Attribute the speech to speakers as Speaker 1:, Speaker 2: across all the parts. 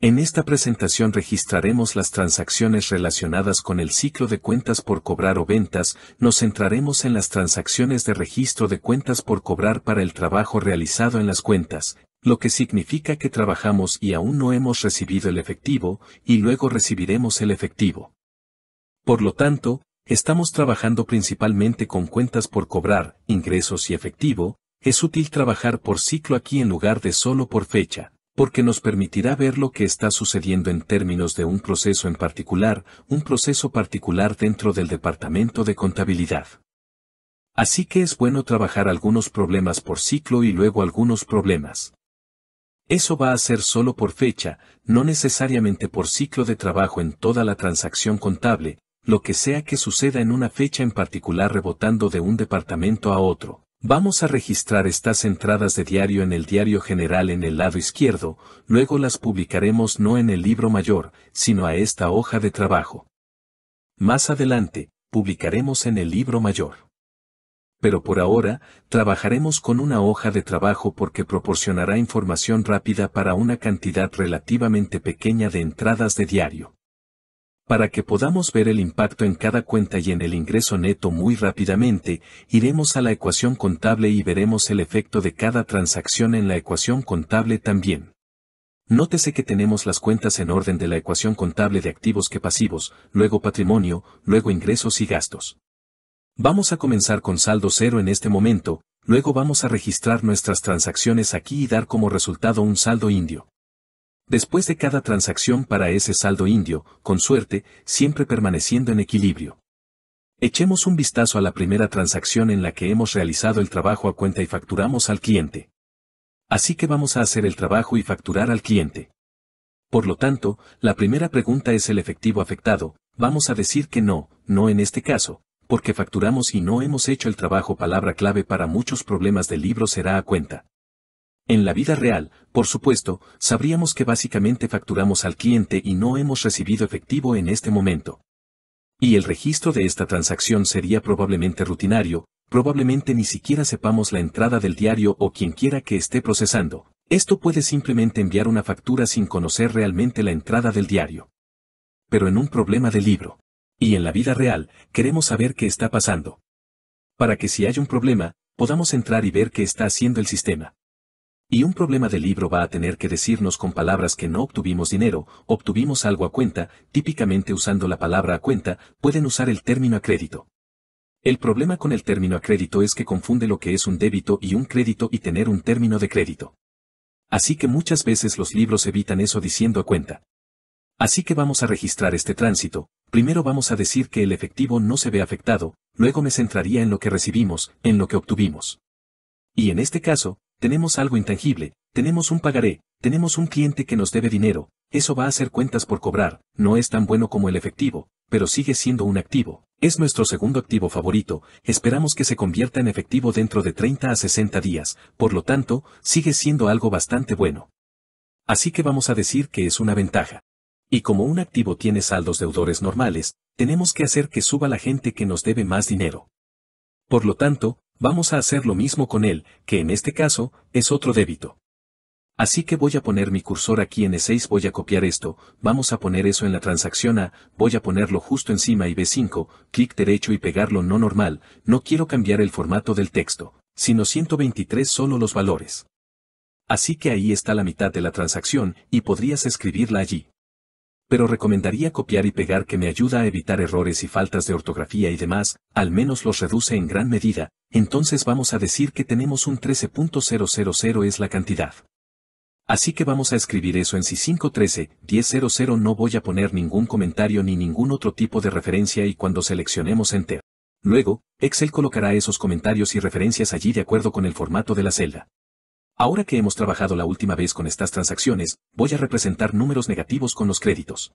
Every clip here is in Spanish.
Speaker 1: En esta presentación registraremos las transacciones relacionadas con el ciclo de cuentas por cobrar o ventas, nos centraremos en las transacciones de registro de cuentas por cobrar para el trabajo realizado en las cuentas, lo que significa que trabajamos y aún no hemos recibido el efectivo, y luego recibiremos el efectivo. Por lo tanto, estamos trabajando principalmente con cuentas por cobrar, ingresos y efectivo, es útil trabajar por ciclo aquí en lugar de solo por fecha porque nos permitirá ver lo que está sucediendo en términos de un proceso en particular, un proceso particular dentro del departamento de contabilidad. Así que es bueno trabajar algunos problemas por ciclo y luego algunos problemas. Eso va a ser solo por fecha, no necesariamente por ciclo de trabajo en toda la transacción contable, lo que sea que suceda en una fecha en particular rebotando de un departamento a otro. Vamos a registrar estas entradas de diario en el diario general en el lado izquierdo, luego las publicaremos no en el libro mayor, sino a esta hoja de trabajo. Más adelante, publicaremos en el libro mayor. Pero por ahora, trabajaremos con una hoja de trabajo porque proporcionará información rápida para una cantidad relativamente pequeña de entradas de diario. Para que podamos ver el impacto en cada cuenta y en el ingreso neto muy rápidamente, iremos a la ecuación contable y veremos el efecto de cada transacción en la ecuación contable también. Nótese que tenemos las cuentas en orden de la ecuación contable de activos que pasivos, luego patrimonio, luego ingresos y gastos. Vamos a comenzar con saldo cero en este momento, luego vamos a registrar nuestras transacciones aquí y dar como resultado un saldo indio después de cada transacción para ese saldo indio, con suerte, siempre permaneciendo en equilibrio. Echemos un vistazo a la primera transacción en la que hemos realizado el trabajo a cuenta y facturamos al cliente. Así que vamos a hacer el trabajo y facturar al cliente. Por lo tanto, la primera pregunta es el efectivo afectado, vamos a decir que no, no en este caso, porque facturamos y no hemos hecho el trabajo palabra clave para muchos problemas del libro será a cuenta. En la vida real, por supuesto, sabríamos que básicamente facturamos al cliente y no hemos recibido efectivo en este momento. Y el registro de esta transacción sería probablemente rutinario, probablemente ni siquiera sepamos la entrada del diario o quien quiera que esté procesando. Esto puede simplemente enviar una factura sin conocer realmente la entrada del diario. Pero en un problema de libro. Y en la vida real, queremos saber qué está pasando. Para que si hay un problema, podamos entrar y ver qué está haciendo el sistema. Y un problema del libro va a tener que decirnos con palabras que no obtuvimos dinero, obtuvimos algo a cuenta, típicamente usando la palabra a cuenta, pueden usar el término a crédito. El problema con el término a crédito es que confunde lo que es un débito y un crédito y tener un término de crédito. Así que muchas veces los libros evitan eso diciendo a cuenta. Así que vamos a registrar este tránsito, primero vamos a decir que el efectivo no se ve afectado, luego me centraría en lo que recibimos, en lo que obtuvimos. Y en este caso, tenemos algo intangible, tenemos un pagaré, tenemos un cliente que nos debe dinero, eso va a hacer cuentas por cobrar, no es tan bueno como el efectivo, pero sigue siendo un activo. Es nuestro segundo activo favorito, esperamos que se convierta en efectivo dentro de 30 a 60 días, por lo tanto, sigue siendo algo bastante bueno. Así que vamos a decir que es una ventaja. Y como un activo tiene saldos deudores normales, tenemos que hacer que suba la gente que nos debe más dinero. Por lo tanto, vamos a hacer lo mismo con él, que en este caso, es otro débito. Así que voy a poner mi cursor aquí en E6, voy a copiar esto, vamos a poner eso en la transacción A, voy a ponerlo justo encima y B5, clic derecho y pegarlo no normal, no quiero cambiar el formato del texto, sino 123 solo los valores. Así que ahí está la mitad de la transacción y podrías escribirla allí pero recomendaría copiar y pegar que me ayuda a evitar errores y faltas de ortografía y demás, al menos los reduce en gran medida, entonces vamos a decir que tenemos un 13.000 es la cantidad. Así que vamos a escribir eso en si 513 1000 no voy a poner ningún comentario ni ningún otro tipo de referencia y cuando seleccionemos Enter. Luego, Excel colocará esos comentarios y referencias allí de acuerdo con el formato de la celda. Ahora que hemos trabajado la última vez con estas transacciones, voy a representar números negativos con los créditos.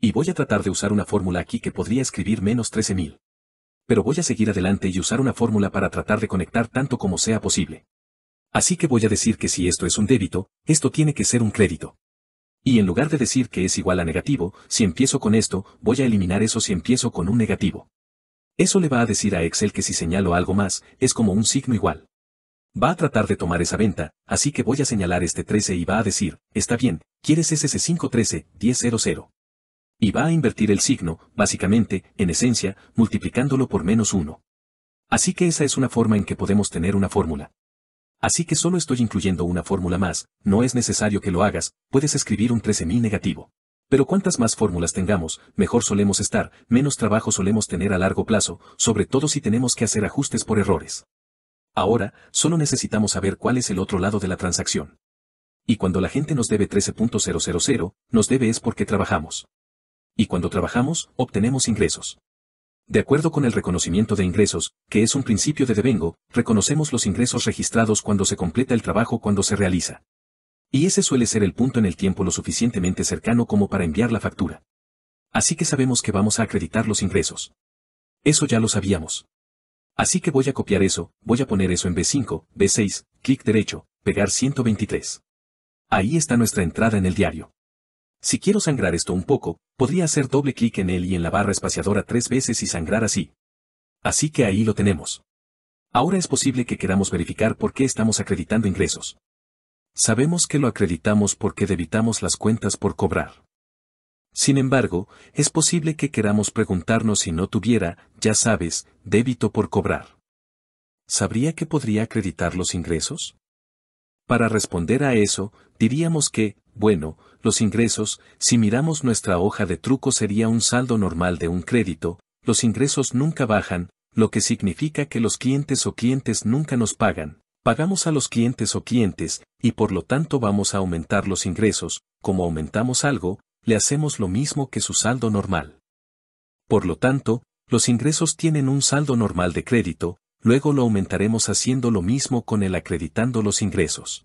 Speaker 1: Y voy a tratar de usar una fórmula aquí que podría escribir menos 13.000. Pero voy a seguir adelante y usar una fórmula para tratar de conectar tanto como sea posible. Así que voy a decir que si esto es un débito, esto tiene que ser un crédito. Y en lugar de decir que es igual a negativo, si empiezo con esto, voy a eliminar eso si empiezo con un negativo. Eso le va a decir a Excel que si señalo algo más, es como un signo igual. Va a tratar de tomar esa venta, así que voy a señalar este 13 y va a decir, está bien, quieres ese 513 1000 Y va a invertir el signo, básicamente, en esencia, multiplicándolo por menos 1. Así que esa es una forma en que podemos tener una fórmula. Así que solo estoy incluyendo una fórmula más, no es necesario que lo hagas, puedes escribir un 13.000 negativo. Pero cuantas más fórmulas tengamos, mejor solemos estar, menos trabajo solemos tener a largo plazo, sobre todo si tenemos que hacer ajustes por errores. Ahora, solo necesitamos saber cuál es el otro lado de la transacción. Y cuando la gente nos debe 13.000, nos debe es porque trabajamos. Y cuando trabajamos, obtenemos ingresos. De acuerdo con el reconocimiento de ingresos, que es un principio de devengo, reconocemos los ingresos registrados cuando se completa el trabajo cuando se realiza. Y ese suele ser el punto en el tiempo lo suficientemente cercano como para enviar la factura. Así que sabemos que vamos a acreditar los ingresos. Eso ya lo sabíamos. Así que voy a copiar eso, voy a poner eso en B5, B6, clic derecho, pegar 123. Ahí está nuestra entrada en el diario. Si quiero sangrar esto un poco, podría hacer doble clic en él y en la barra espaciadora tres veces y sangrar así. Así que ahí lo tenemos. Ahora es posible que queramos verificar por qué estamos acreditando ingresos. Sabemos que lo acreditamos porque debitamos las cuentas por cobrar. Sin embargo, es posible que queramos preguntarnos si no tuviera, ya sabes, débito por cobrar. ¿Sabría que podría acreditar los ingresos? Para responder a eso, diríamos que, bueno, los ingresos, si miramos nuestra hoja de truco sería un saldo normal de un crédito, los ingresos nunca bajan, lo que significa que los clientes o clientes nunca nos pagan, pagamos a los clientes o clientes, y por lo tanto vamos a aumentar los ingresos, como aumentamos algo, le hacemos lo mismo que su saldo normal. Por lo tanto, los ingresos tienen un saldo normal de crédito, luego lo aumentaremos haciendo lo mismo con el acreditando los ingresos.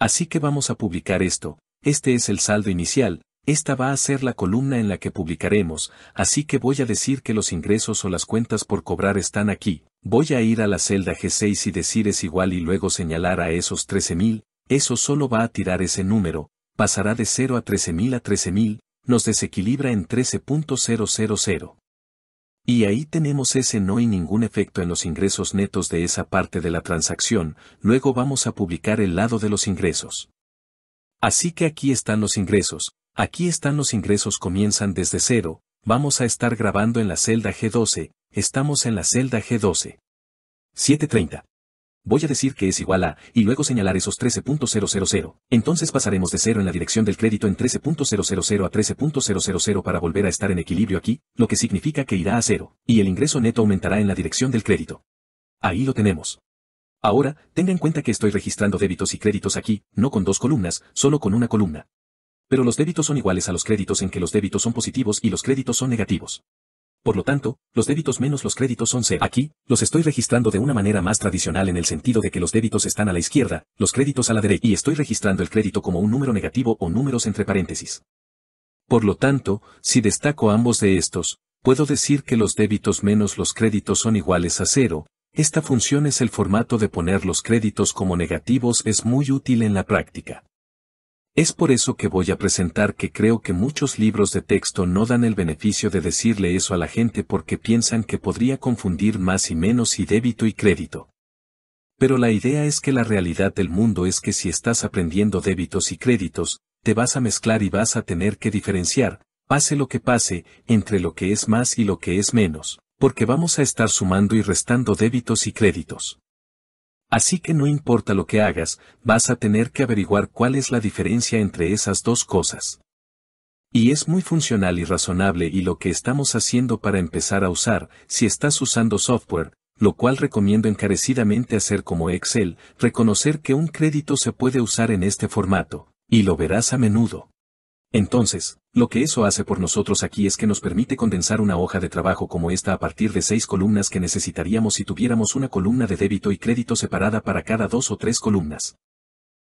Speaker 1: Así que vamos a publicar esto, este es el saldo inicial, esta va a ser la columna en la que publicaremos, así que voy a decir que los ingresos o las cuentas por cobrar están aquí, voy a ir a la celda G6 y decir es igual y luego señalar a esos 13.000, eso solo va a tirar ese número, pasará de 0 a 13.000 a 13.000, nos desequilibra en 13.000. Y ahí tenemos ese no y ningún efecto en los ingresos netos de esa parte de la transacción, luego vamos a publicar el lado de los ingresos. Así que aquí están los ingresos, aquí están los ingresos comienzan desde 0, vamos a estar grabando en la celda G12, estamos en la celda G12. 7.30. Voy a decir que es igual a, y luego señalar esos 13.000. Entonces pasaremos de 0 en la dirección del crédito en 13.000 a 13.000 para volver a estar en equilibrio aquí, lo que significa que irá a cero y el ingreso neto aumentará en la dirección del crédito. Ahí lo tenemos. Ahora, tenga en cuenta que estoy registrando débitos y créditos aquí, no con dos columnas, solo con una columna. Pero los débitos son iguales a los créditos en que los débitos son positivos y los créditos son negativos. Por lo tanto, los débitos menos los créditos son cero. Aquí, los estoy registrando de una manera más tradicional en el sentido de que los débitos están a la izquierda, los créditos a la derecha, y estoy registrando el crédito como un número negativo o números entre paréntesis. Por lo tanto, si destaco ambos de estos, puedo decir que los débitos menos los créditos son iguales a cero. Esta función es el formato de poner los créditos como negativos es muy útil en la práctica. Es por eso que voy a presentar que creo que muchos libros de texto no dan el beneficio de decirle eso a la gente porque piensan que podría confundir más y menos y débito y crédito. Pero la idea es que la realidad del mundo es que si estás aprendiendo débitos y créditos, te vas a mezclar y vas a tener que diferenciar, pase lo que pase, entre lo que es más y lo que es menos, porque vamos a estar sumando y restando débitos y créditos. Así que no importa lo que hagas, vas a tener que averiguar cuál es la diferencia entre esas dos cosas. Y es muy funcional y razonable y lo que estamos haciendo para empezar a usar, si estás usando software, lo cual recomiendo encarecidamente hacer como Excel, reconocer que un crédito se puede usar en este formato, y lo verás a menudo. Entonces, lo que eso hace por nosotros aquí es que nos permite condensar una hoja de trabajo como esta a partir de seis columnas que necesitaríamos si tuviéramos una columna de débito y crédito separada para cada dos o tres columnas.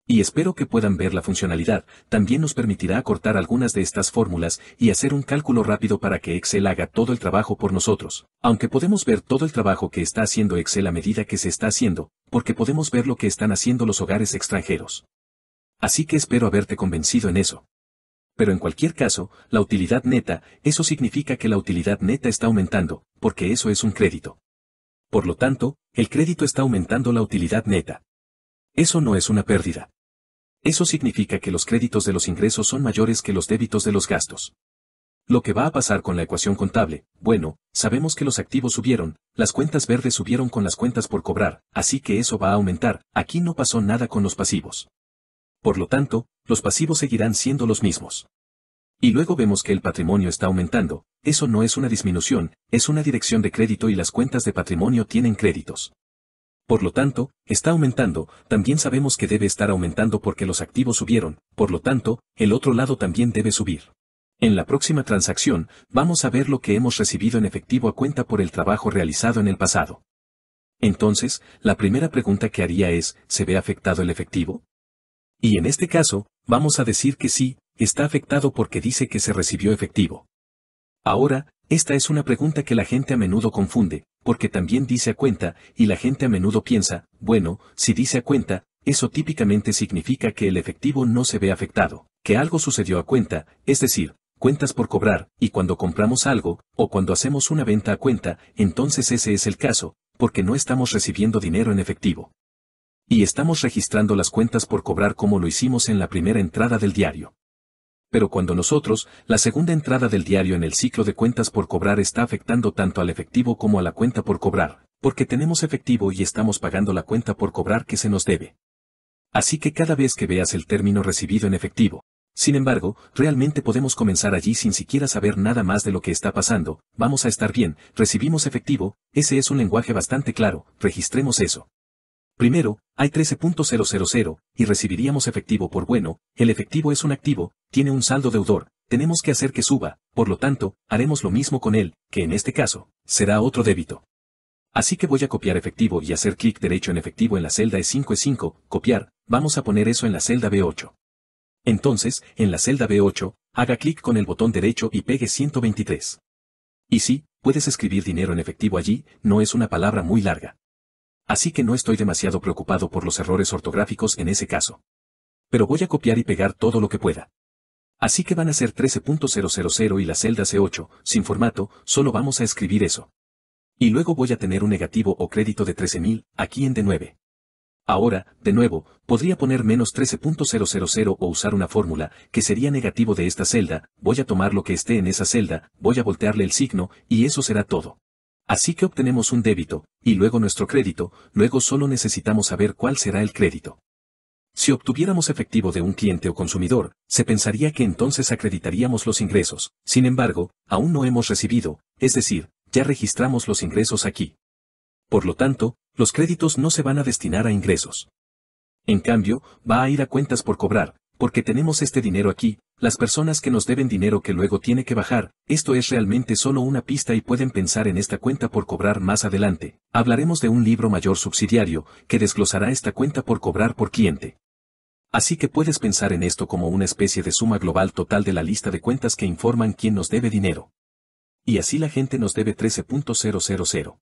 Speaker 1: Y espero que puedan ver la funcionalidad, también nos permitirá acortar algunas de estas fórmulas y hacer un cálculo rápido para que Excel haga todo el trabajo por nosotros, aunque podemos ver todo el trabajo que está haciendo Excel a medida que se está haciendo, porque podemos ver lo que están haciendo los hogares extranjeros. Así que espero haberte convencido en eso pero en cualquier caso, la utilidad neta, eso significa que la utilidad neta está aumentando, porque eso es un crédito. Por lo tanto, el crédito está aumentando la utilidad neta. Eso no es una pérdida. Eso significa que los créditos de los ingresos son mayores que los débitos de los gastos. Lo que va a pasar con la ecuación contable, bueno, sabemos que los activos subieron, las cuentas verdes subieron con las cuentas por cobrar, así que eso va a aumentar, aquí no pasó nada con los pasivos. Por lo tanto, los pasivos seguirán siendo los mismos. Y luego vemos que el patrimonio está aumentando, eso no es una disminución, es una dirección de crédito y las cuentas de patrimonio tienen créditos. Por lo tanto, está aumentando, también sabemos que debe estar aumentando porque los activos subieron, por lo tanto, el otro lado también debe subir. En la próxima transacción, vamos a ver lo que hemos recibido en efectivo a cuenta por el trabajo realizado en el pasado. Entonces, la primera pregunta que haría es, ¿se ve afectado el efectivo? Y en este caso, vamos a decir que sí, está afectado porque dice que se recibió efectivo. Ahora, esta es una pregunta que la gente a menudo confunde, porque también dice a cuenta, y la gente a menudo piensa, bueno, si dice a cuenta, eso típicamente significa que el efectivo no se ve afectado, que algo sucedió a cuenta, es decir, cuentas por cobrar, y cuando compramos algo, o cuando hacemos una venta a cuenta, entonces ese es el caso, porque no estamos recibiendo dinero en efectivo. Y estamos registrando las cuentas por cobrar como lo hicimos en la primera entrada del diario. Pero cuando nosotros, la segunda entrada del diario en el ciclo de cuentas por cobrar está afectando tanto al efectivo como a la cuenta por cobrar, porque tenemos efectivo y estamos pagando la cuenta por cobrar que se nos debe. Así que cada vez que veas el término recibido en efectivo, sin embargo, realmente podemos comenzar allí sin siquiera saber nada más de lo que está pasando, vamos a estar bien, recibimos efectivo, ese es un lenguaje bastante claro, registremos eso. Primero, hay 13.000, y recibiríamos efectivo por bueno, el efectivo es un activo, tiene un saldo deudor, tenemos que hacer que suba, por lo tanto, haremos lo mismo con él, que en este caso, será otro débito. Así que voy a copiar efectivo y hacer clic derecho en efectivo en la celda E5E5, copiar, vamos a poner eso en la celda B8. Entonces, en la celda B8, haga clic con el botón derecho y pegue 123. Y sí, puedes escribir dinero en efectivo allí, no es una palabra muy larga. Así que no estoy demasiado preocupado por los errores ortográficos en ese caso. Pero voy a copiar y pegar todo lo que pueda. Así que van a ser 13.000 y la celda C8, sin formato, solo vamos a escribir eso. Y luego voy a tener un negativo o crédito de 13.000, aquí en D9. Ahora, de nuevo, podría poner menos 13.000 o usar una fórmula, que sería negativo de esta celda, voy a tomar lo que esté en esa celda, voy a voltearle el signo, y eso será todo. Así que obtenemos un débito, y luego nuestro crédito, luego solo necesitamos saber cuál será el crédito. Si obtuviéramos efectivo de un cliente o consumidor, se pensaría que entonces acreditaríamos los ingresos, sin embargo, aún no hemos recibido, es decir, ya registramos los ingresos aquí. Por lo tanto, los créditos no se van a destinar a ingresos. En cambio, va a ir a cuentas por cobrar, porque tenemos este dinero aquí, las personas que nos deben dinero que luego tiene que bajar, esto es realmente solo una pista y pueden pensar en esta cuenta por cobrar más adelante. Hablaremos de un libro mayor subsidiario, que desglosará esta cuenta por cobrar por cliente. Así que puedes pensar en esto como una especie de suma global total de la lista de cuentas que informan quién nos debe dinero. Y así la gente nos debe 13.000.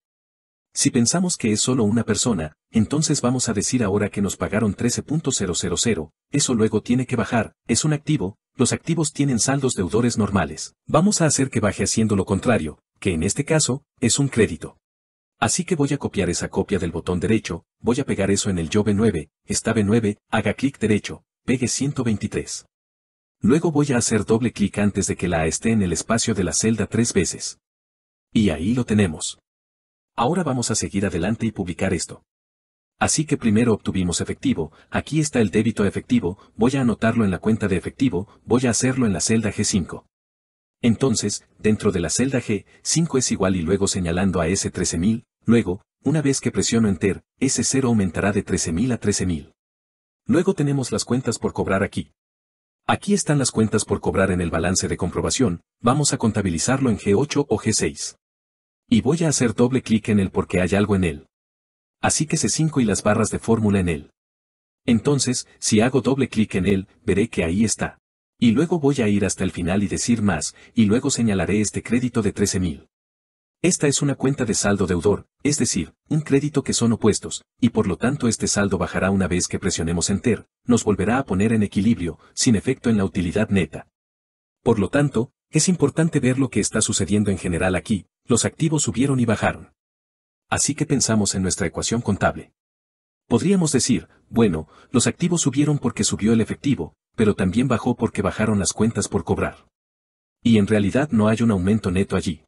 Speaker 1: Si pensamos que es solo una persona, entonces vamos a decir ahora que nos pagaron 13.000, eso luego tiene que bajar, es un activo, los activos tienen saldos deudores normales. Vamos a hacer que baje haciendo lo contrario, que en este caso, es un crédito. Así que voy a copiar esa copia del botón derecho, voy a pegar eso en el yo B9, está B9, haga clic derecho, pegue 123. Luego voy a hacer doble clic antes de que la A esté en el espacio de la celda tres veces. Y ahí lo tenemos. Ahora vamos a seguir adelante y publicar esto. Así que primero obtuvimos efectivo, aquí está el débito efectivo, voy a anotarlo en la cuenta de efectivo, voy a hacerlo en la celda G5. Entonces, dentro de la celda G5 es igual y luego señalando a S13000, luego, una vez que presiono Enter, S0 aumentará de 13000 a 13000. Luego tenemos las cuentas por cobrar aquí. Aquí están las cuentas por cobrar en el balance de comprobación, vamos a contabilizarlo en G8 o G6. Y voy a hacer doble clic en él porque hay algo en él. Así que C5 y las barras de fórmula en él. Entonces, si hago doble clic en él, veré que ahí está. Y luego voy a ir hasta el final y decir más, y luego señalaré este crédito de 13.000. Esta es una cuenta de saldo deudor, es decir, un crédito que son opuestos, y por lo tanto este saldo bajará una vez que presionemos Enter, nos volverá a poner en equilibrio, sin efecto en la utilidad neta. Por lo tanto, es importante ver lo que está sucediendo en general aquí, los activos subieron y bajaron. Así que pensamos en nuestra ecuación contable. Podríamos decir, bueno, los activos subieron porque subió el efectivo, pero también bajó porque bajaron las cuentas por cobrar. Y en realidad no hay un aumento neto allí.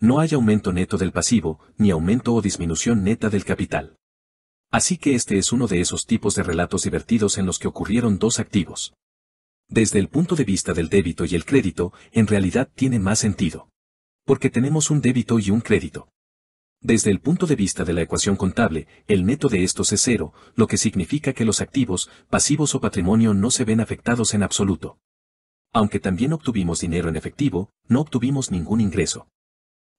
Speaker 1: No hay aumento neto del pasivo, ni aumento o disminución neta del capital. Así que este es uno de esos tipos de relatos divertidos en los que ocurrieron dos activos. Desde el punto de vista del débito y el crédito, en realidad tiene más sentido porque tenemos un débito y un crédito. Desde el punto de vista de la ecuación contable, el neto de estos es cero, lo que significa que los activos, pasivos o patrimonio no se ven afectados en absoluto. Aunque también obtuvimos dinero en efectivo, no obtuvimos ningún ingreso.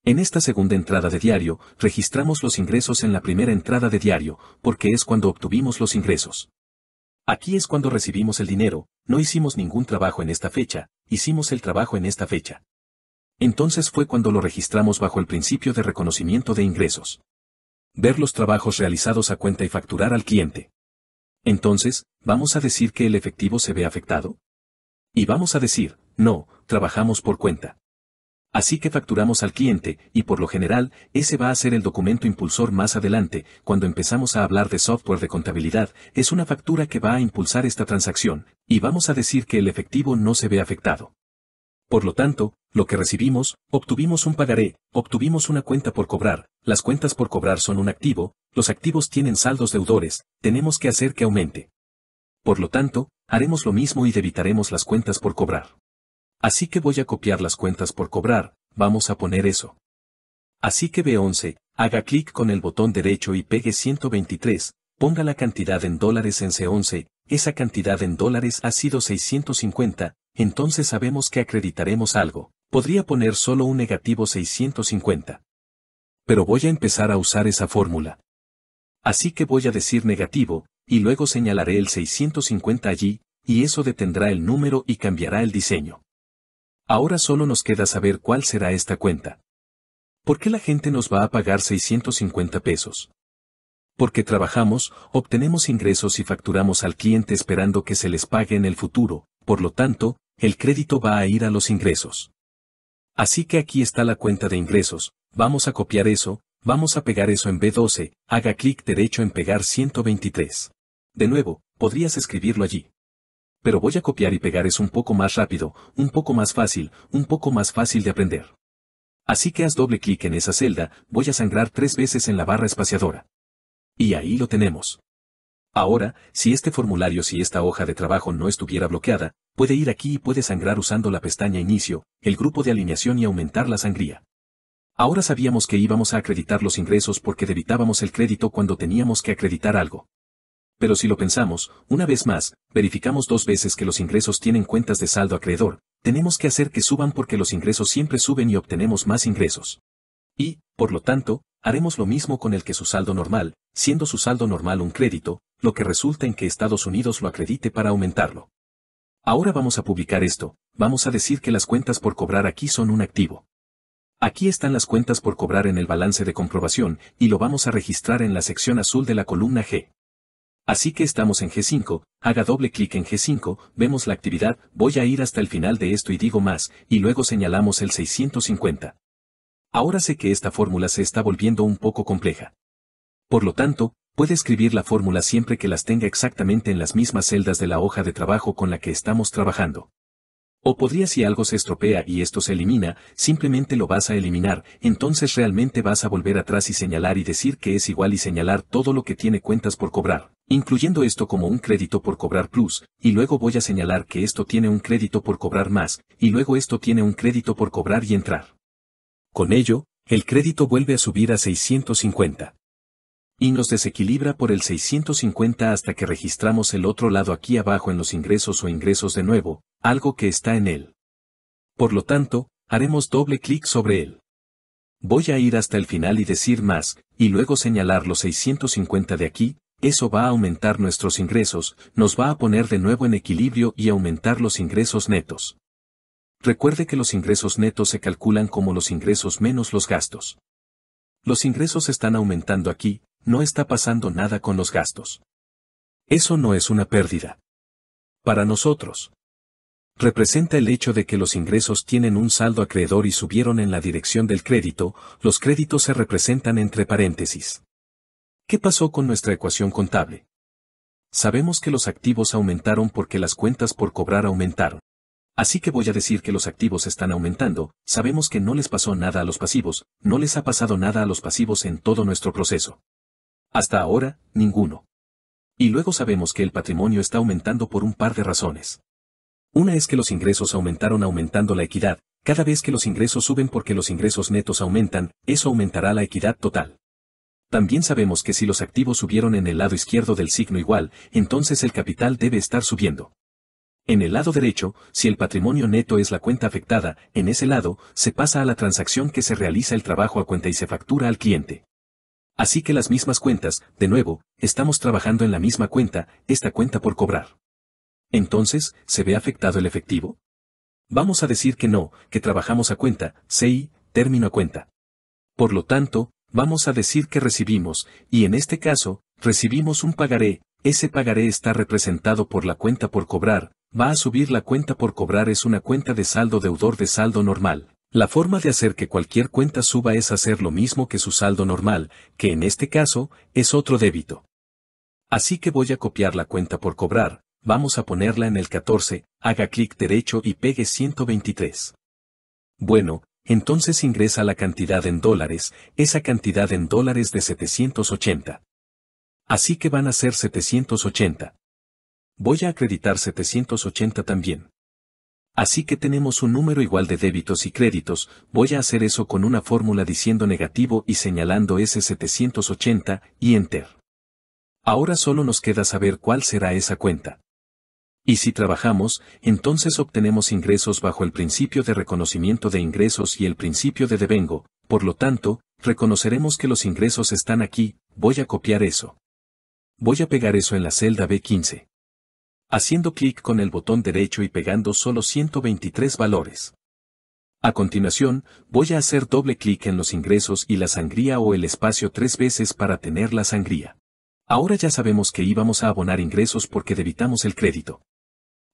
Speaker 1: En esta segunda entrada de diario, registramos los ingresos en la primera entrada de diario, porque es cuando obtuvimos los ingresos. Aquí es cuando recibimos el dinero, no hicimos ningún trabajo en esta fecha, hicimos el trabajo en esta fecha. Entonces fue cuando lo registramos bajo el principio de reconocimiento de ingresos. Ver los trabajos realizados a cuenta y facturar al cliente. Entonces, ¿vamos a decir que el efectivo se ve afectado? Y vamos a decir, no, trabajamos por cuenta. Así que facturamos al cliente, y por lo general, ese va a ser el documento impulsor más adelante, cuando empezamos a hablar de software de contabilidad, es una factura que va a impulsar esta transacción, y vamos a decir que el efectivo no se ve afectado. Por lo tanto, lo que recibimos, obtuvimos un pagaré, obtuvimos una cuenta por cobrar, las cuentas por cobrar son un activo, los activos tienen saldos deudores, tenemos que hacer que aumente. Por lo tanto, haremos lo mismo y debitaremos las cuentas por cobrar. Así que voy a copiar las cuentas por cobrar, vamos a poner eso. Así que B11, haga clic con el botón derecho y pegue 123, ponga la cantidad en dólares en C11, esa cantidad en dólares ha sido 650, entonces sabemos que acreditaremos algo. Podría poner solo un negativo 650. Pero voy a empezar a usar esa fórmula. Así que voy a decir negativo, y luego señalaré el 650 allí, y eso detendrá el número y cambiará el diseño. Ahora solo nos queda saber cuál será esta cuenta. ¿Por qué la gente nos va a pagar 650 pesos? Porque trabajamos, obtenemos ingresos y facturamos al cliente esperando que se les pague en el futuro, por lo tanto, el crédito va a ir a los ingresos. Así que aquí está la cuenta de ingresos, vamos a copiar eso, vamos a pegar eso en B12, haga clic derecho en pegar 123. De nuevo, podrías escribirlo allí. Pero voy a copiar y pegar es un poco más rápido, un poco más fácil, un poco más fácil de aprender. Así que haz doble clic en esa celda, voy a sangrar tres veces en la barra espaciadora. Y ahí lo tenemos. Ahora, si este formulario si esta hoja de trabajo no estuviera bloqueada, puede ir aquí y puede sangrar usando la pestaña Inicio, el grupo de alineación y aumentar la sangría. Ahora sabíamos que íbamos a acreditar los ingresos porque debitábamos el crédito cuando teníamos que acreditar algo. Pero si lo pensamos, una vez más, verificamos dos veces que los ingresos tienen cuentas de saldo acreedor, tenemos que hacer que suban porque los ingresos siempre suben y obtenemos más ingresos. Y, por lo tanto, haremos lo mismo con el que su saldo normal, siendo su saldo normal un crédito, lo que resulta en que Estados Unidos lo acredite para aumentarlo. Ahora vamos a publicar esto, vamos a decir que las cuentas por cobrar aquí son un activo. Aquí están las cuentas por cobrar en el balance de comprobación y lo vamos a registrar en la sección azul de la columna G. Así que estamos en G5, haga doble clic en G5, vemos la actividad, voy a ir hasta el final de esto y digo más, y luego señalamos el 650. Ahora sé que esta fórmula se está volviendo un poco compleja. Por lo tanto, puede escribir la fórmula siempre que las tenga exactamente en las mismas celdas de la hoja de trabajo con la que estamos trabajando. O podría si algo se estropea y esto se elimina, simplemente lo vas a eliminar, entonces realmente vas a volver atrás y señalar y decir que es igual y señalar todo lo que tiene cuentas por cobrar, incluyendo esto como un crédito por cobrar plus, y luego voy a señalar que esto tiene un crédito por cobrar más, y luego esto tiene un crédito por cobrar y entrar. Con ello, el crédito vuelve a subir a 650 y nos desequilibra por el 650 hasta que registramos el otro lado aquí abajo en los ingresos o ingresos de nuevo, algo que está en él. Por lo tanto, haremos doble clic sobre él. Voy a ir hasta el final y decir más, y luego señalar los 650 de aquí, eso va a aumentar nuestros ingresos, nos va a poner de nuevo en equilibrio y aumentar los ingresos netos. Recuerde que los ingresos netos se calculan como los ingresos menos los gastos. Los ingresos están aumentando aquí, no está pasando nada con los gastos. Eso no es una pérdida. Para nosotros. Representa el hecho de que los ingresos tienen un saldo acreedor y subieron en la dirección del crédito, los créditos se representan entre paréntesis. ¿Qué pasó con nuestra ecuación contable? Sabemos que los activos aumentaron porque las cuentas por cobrar aumentaron. Así que voy a decir que los activos están aumentando, sabemos que no les pasó nada a los pasivos, no les ha pasado nada a los pasivos en todo nuestro proceso. Hasta ahora, ninguno. Y luego sabemos que el patrimonio está aumentando por un par de razones. Una es que los ingresos aumentaron aumentando la equidad, cada vez que los ingresos suben porque los ingresos netos aumentan, eso aumentará la equidad total. También sabemos que si los activos subieron en el lado izquierdo del signo igual, entonces el capital debe estar subiendo. En el lado derecho, si el patrimonio neto es la cuenta afectada, en ese lado, se pasa a la transacción que se realiza el trabajo a cuenta y se factura al cliente. Así que las mismas cuentas, de nuevo, estamos trabajando en la misma cuenta, esta cuenta por cobrar. Entonces, ¿se ve afectado el efectivo? Vamos a decir que no, que trabajamos a cuenta, CI, término a cuenta. Por lo tanto, vamos a decir que recibimos, y en este caso, recibimos un pagaré, ese pagaré está representado por la cuenta por cobrar, va a subir la cuenta por cobrar es una cuenta de saldo deudor de saldo normal. La forma de hacer que cualquier cuenta suba es hacer lo mismo que su saldo normal, que en este caso, es otro débito. Así que voy a copiar la cuenta por cobrar, vamos a ponerla en el 14, haga clic derecho y pegue 123. Bueno, entonces ingresa la cantidad en dólares, esa cantidad en dólares de 780. Así que van a ser 780. Voy a acreditar 780 también. Así que tenemos un número igual de débitos y créditos, voy a hacer eso con una fórmula diciendo negativo y señalando ese 780 y enter. Ahora solo nos queda saber cuál será esa cuenta. Y si trabajamos, entonces obtenemos ingresos bajo el principio de reconocimiento de ingresos y el principio de devengo, por lo tanto, reconoceremos que los ingresos están aquí, voy a copiar eso. Voy a pegar eso en la celda B15. Haciendo clic con el botón derecho y pegando solo 123 valores. A continuación, voy a hacer doble clic en los ingresos y la sangría o el espacio tres veces para tener la sangría. Ahora ya sabemos que íbamos a abonar ingresos porque debitamos el crédito.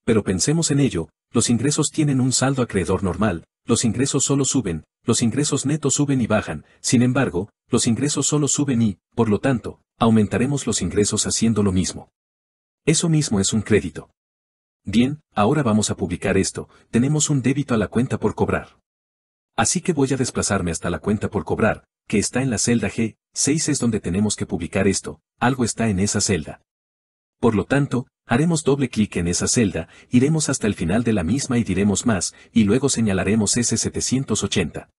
Speaker 1: Pero pensemos en ello, los ingresos tienen un saldo acreedor normal, los ingresos solo suben, los ingresos netos suben y bajan, sin embargo, los ingresos solo suben y, por lo tanto, aumentaremos los ingresos haciendo lo mismo. Eso mismo es un crédito. Bien, ahora vamos a publicar esto, tenemos un débito a la cuenta por cobrar. Así que voy a desplazarme hasta la cuenta por cobrar, que está en la celda G, 6 es donde tenemos que publicar esto, algo está en esa celda. Por lo tanto, haremos doble clic en esa celda, iremos hasta el final de la misma y diremos más, y luego señalaremos S780.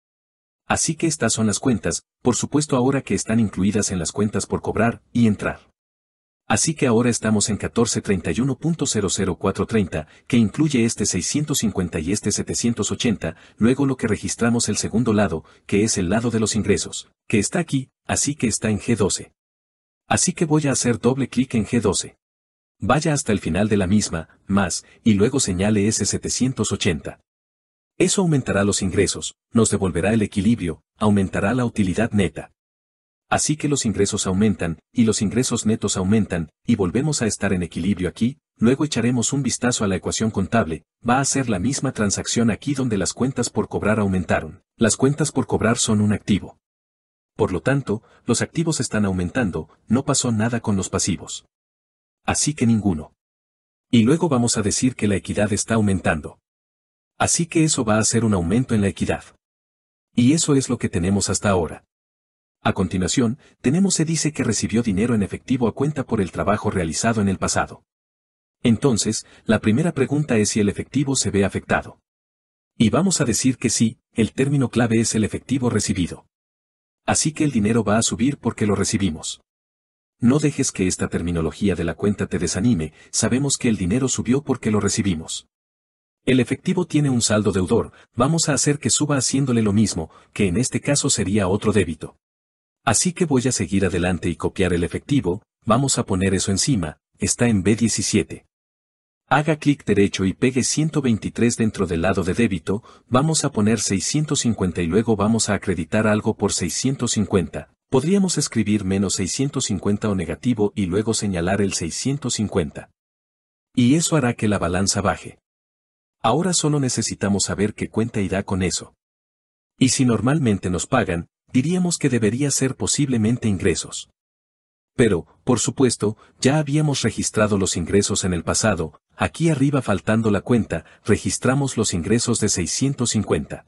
Speaker 1: Así que estas son las cuentas, por supuesto ahora que están incluidas en las cuentas por cobrar, y entrar. Así que ahora estamos en 1431.00430, que incluye este 650 y este 780, luego lo que registramos el segundo lado, que es el lado de los ingresos, que está aquí, así que está en G12. Así que voy a hacer doble clic en G12. Vaya hasta el final de la misma, más, y luego señale ese 780. Eso aumentará los ingresos, nos devolverá el equilibrio, aumentará la utilidad neta. Así que los ingresos aumentan, y los ingresos netos aumentan, y volvemos a estar en equilibrio aquí, luego echaremos un vistazo a la ecuación contable, va a ser la misma transacción aquí donde las cuentas por cobrar aumentaron. Las cuentas por cobrar son un activo. Por lo tanto, los activos están aumentando, no pasó nada con los pasivos. Así que ninguno. Y luego vamos a decir que la equidad está aumentando. Así que eso va a ser un aumento en la equidad. Y eso es lo que tenemos hasta ahora. A continuación, tenemos se dice que recibió dinero en efectivo a cuenta por el trabajo realizado en el pasado. Entonces, la primera pregunta es si el efectivo se ve afectado. Y vamos a decir que sí, el término clave es el efectivo recibido. Así que el dinero va a subir porque lo recibimos. No dejes que esta terminología de la cuenta te desanime, sabemos que el dinero subió porque lo recibimos. El efectivo tiene un saldo deudor, vamos a hacer que suba haciéndole lo mismo, que en este caso sería otro débito. Así que voy a seguir adelante y copiar el efectivo, vamos a poner eso encima, está en B17. Haga clic derecho y pegue 123 dentro del lado de débito, vamos a poner 650 y luego vamos a acreditar algo por 650. Podríamos escribir menos 650 o negativo y luego señalar el 650. Y eso hará que la balanza baje. Ahora solo necesitamos saber qué cuenta irá con eso. Y si normalmente nos pagan, diríamos que debería ser posiblemente ingresos. Pero, por supuesto, ya habíamos registrado los ingresos en el pasado, aquí arriba faltando la cuenta, registramos los ingresos de 650.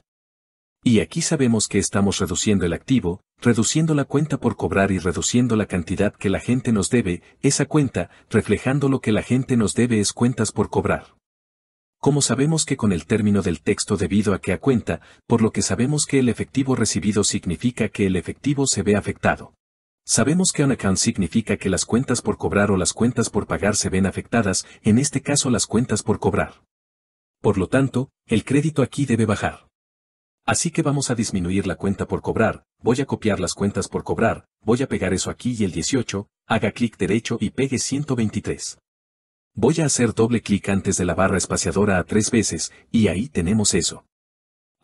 Speaker 1: Y aquí sabemos que estamos reduciendo el activo, reduciendo la cuenta por cobrar y reduciendo la cantidad que la gente nos debe, esa cuenta, reflejando lo que la gente nos debe es cuentas por cobrar como sabemos que con el término del texto debido a que a cuenta, por lo que sabemos que el efectivo recibido significa que el efectivo se ve afectado. Sabemos que un account significa que las cuentas por cobrar o las cuentas por pagar se ven afectadas, en este caso las cuentas por cobrar. Por lo tanto, el crédito aquí debe bajar. Así que vamos a disminuir la cuenta por cobrar, voy a copiar las cuentas por cobrar, voy a pegar eso aquí y el 18, haga clic derecho y pegue 123 voy a hacer doble clic antes de la barra espaciadora a tres veces, y ahí tenemos eso.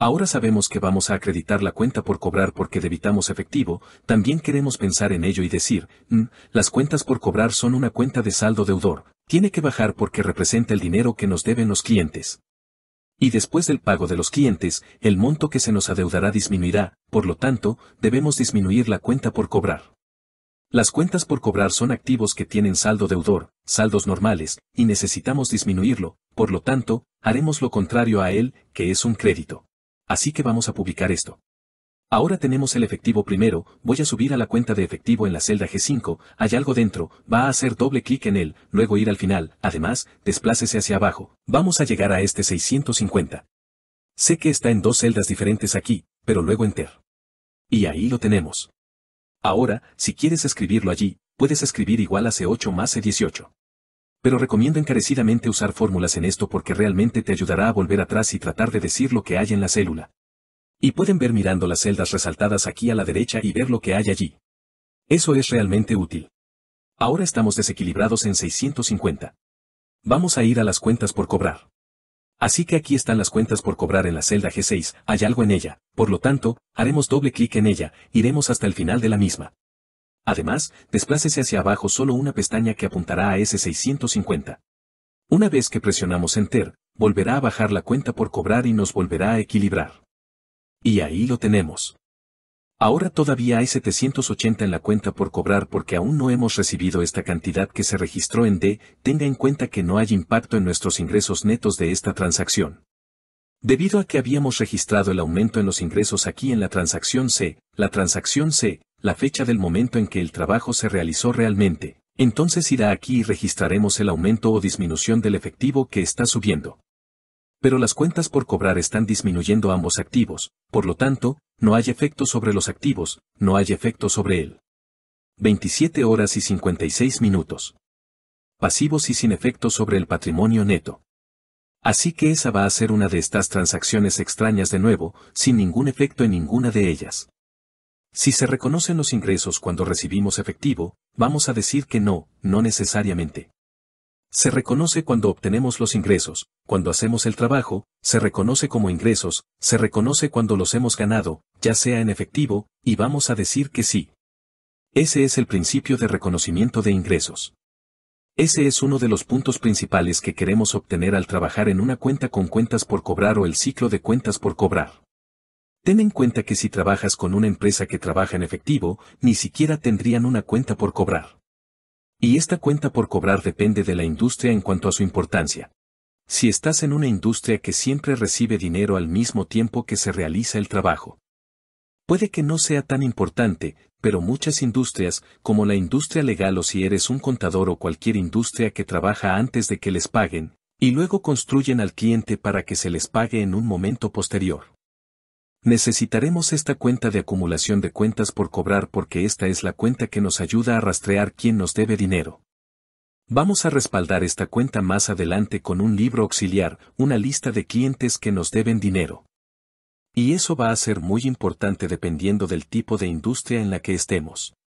Speaker 1: Ahora sabemos que vamos a acreditar la cuenta por cobrar porque debitamos efectivo, también queremos pensar en ello y decir, mm, las cuentas por cobrar son una cuenta de saldo deudor, tiene que bajar porque representa el dinero que nos deben los clientes. Y después del pago de los clientes, el monto que se nos adeudará disminuirá, por lo tanto, debemos disminuir la cuenta por cobrar. Las cuentas por cobrar son activos que tienen saldo deudor, saldos normales, y necesitamos disminuirlo, por lo tanto, haremos lo contrario a él, que es un crédito. Así que vamos a publicar esto. Ahora tenemos el efectivo primero, voy a subir a la cuenta de efectivo en la celda G5, hay algo dentro, va a hacer doble clic en él, luego ir al final, además, desplácese hacia abajo, vamos a llegar a este 650. Sé que está en dos celdas diferentes aquí, pero luego enter. Y ahí lo tenemos. Ahora, si quieres escribirlo allí, puedes escribir igual a C8 más C18. Pero recomiendo encarecidamente usar fórmulas en esto porque realmente te ayudará a volver atrás y tratar de decir lo que hay en la célula. Y pueden ver mirando las celdas resaltadas aquí a la derecha y ver lo que hay allí. Eso es realmente útil. Ahora estamos desequilibrados en 650. Vamos a ir a las cuentas por cobrar. Así que aquí están las cuentas por cobrar en la celda G6, hay algo en ella, por lo tanto, haremos doble clic en ella, iremos hasta el final de la misma. Además, desplácese hacia abajo solo una pestaña que apuntará a S650. Una vez que presionamos Enter, volverá a bajar la cuenta por cobrar y nos volverá a equilibrar. Y ahí lo tenemos. Ahora todavía hay 780 en la cuenta por cobrar porque aún no hemos recibido esta cantidad que se registró en D, tenga en cuenta que no hay impacto en nuestros ingresos netos de esta transacción. Debido a que habíamos registrado el aumento en los ingresos aquí en la transacción C, la transacción C, la fecha del momento en que el trabajo se realizó realmente, entonces irá aquí y registraremos el aumento o disminución del efectivo que está subiendo pero las cuentas por cobrar están disminuyendo ambos activos, por lo tanto, no hay efecto sobre los activos, no hay efecto sobre él. 27 horas y 56 minutos. Pasivos y sin efecto sobre el patrimonio neto. Así que esa va a ser una de estas transacciones extrañas de nuevo, sin ningún efecto en ninguna de ellas. Si se reconocen los ingresos cuando recibimos efectivo, vamos a decir que no, no necesariamente. Se reconoce cuando obtenemos los ingresos, cuando hacemos el trabajo, se reconoce como ingresos, se reconoce cuando los hemos ganado, ya sea en efectivo, y vamos a decir que sí. Ese es el principio de reconocimiento de ingresos. Ese es uno de los puntos principales que queremos obtener al trabajar en una cuenta con cuentas por cobrar o el ciclo de cuentas por cobrar. Ten en cuenta que si trabajas con una empresa que trabaja en efectivo, ni siquiera tendrían una cuenta por cobrar. Y esta cuenta por cobrar depende de la industria en cuanto a su importancia. Si estás en una industria que siempre recibe dinero al mismo tiempo que se realiza el trabajo. Puede que no sea tan importante, pero muchas industrias, como la industria legal o si eres un contador o cualquier industria que trabaja antes de que les paguen, y luego construyen al cliente para que se les pague en un momento posterior. Necesitaremos esta cuenta de acumulación de cuentas por cobrar porque esta es la cuenta que nos ayuda a rastrear quién nos debe dinero. Vamos a respaldar esta cuenta más adelante con un libro auxiliar, una lista de clientes que nos deben dinero. Y eso va a ser muy importante dependiendo del tipo de industria en la que estemos.